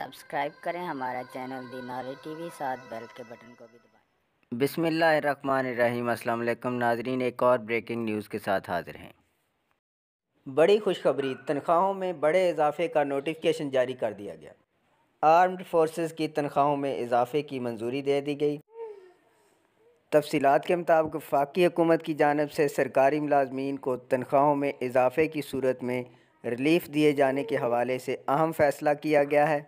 subscribe करें हमारा channel the T TV साथ बेल के बटन को भी दबाएं बिसमीम अल्लाम नाजरीन एक और ब्रेकिंग न्यूज़ के साथ हाजिर हैं बड़ी खुशखबरी तनख्वाहों में बड़े इजाफे का नोटिफिकेशन जारी कर दिया गया आर्म्ड फोर्सेस की तनख्वाहों में इजाफे की मंजूरी दे दी गई तफसीत के मुताबिक वफाकी हुकूमत की जानब से सरकारी मुलाजमीन को तनख्वाहों में इजाफे की सूरत में रिलीफ दिए जाने के हवाले से अहम फ़ैसला किया गया है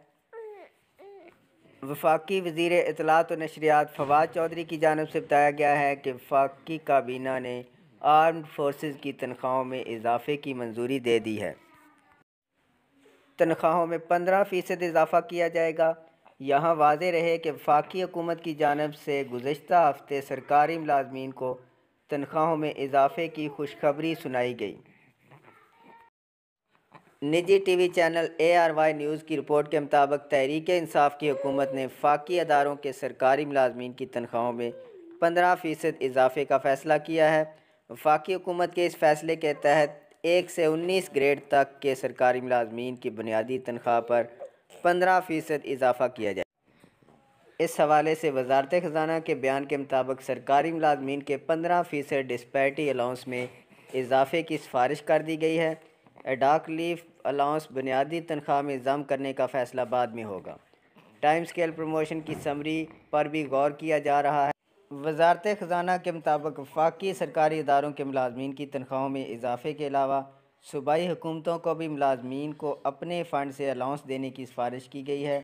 वफाकी वजीर इतलात और नशरियात फवाद चौधरी की जानब से बताया गया है कि वफाकी काबीना ने आर्म्ड फोर्सेस की तनख्वाहों में इजाफे की मंजूरी दे दी है तनख्वाहों में पंद्रह फ़ीसद इजाफा किया जाएगा यहाँ वाज रहे कि वफाकी हुकूमत की जानब से गुजशत हफ्ते सरकारी मुलाजमीन को तनख्वाहों में इजाफे की खुशखबरी सुनाई गई निजी T V channel A R Y news की रिपोर्ट के मुताबिक तहरीक इंसाफ की हुकूमत ने फाकी अदारों के सरकारी मुलाजमीन की तनख्वाहों में पंद्रह फ़ीसद इजाफे का फ़ैसला किया है फाकी हुकूमत के इस फैसले के तहत एक से उन्नीस ग्रेड तक के सरकारी मुलाजमीन की बुनियादी तनख्वाह पर पंद्रह फ़ीसद इजाफा किया जाए इस हवाले से वजारत ख़जाना के बयान के मुताबिक सरकारी मुलाजमीन के पंद्रह फ़ीसद डिस्पैटी अलाउंस में इजाफे की सिफारिश कर दी गई है डाक लीफ अलाउंस बुनियादी तनख्वाह में जम करने का फैसला बाद में होगा टाइम स्केल प्रमोशन की समरी पर भी गौर किया जा रहा है वजारत ख़जाना के मुताबिक वफाकी सरकारी इदारों के मुलाजमीन की तनख्वाहों में इजाफे के अलावा सूबाई हुकूमतों को भी मुलाजमीन को अपने फ़ंड से अलाउंस देने की सिफारिश की गई है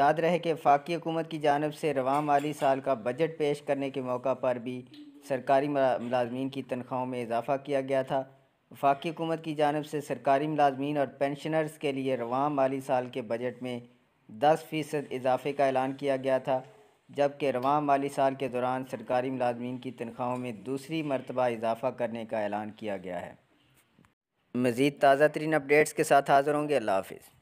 याद रहे कि वफाकी हुकूमत की जानब से रवा माली साल का बजट पेश करने के मौका पर भी सरकारी मुलाजमीन की तनख्वाहों में इजाफा किया गया था वफाक हुकूमत की जानब से सरकारी मुलाजमी और पेंशनर्स के लिए रवाम माली साल के बजट में दस फ़ीसद इजाफे का ऐलान किया गया था जबकि रवां माली साल के दौरान सरकारी मुलाजमी की तनख्वाहों में दूसरी मरतबा इजाफा करने का ऐलान किया गया है मज़ीद ताज़ा तरीन अपडेट्स के साथ हाज़िर होंगे अल्लाह हाफिज़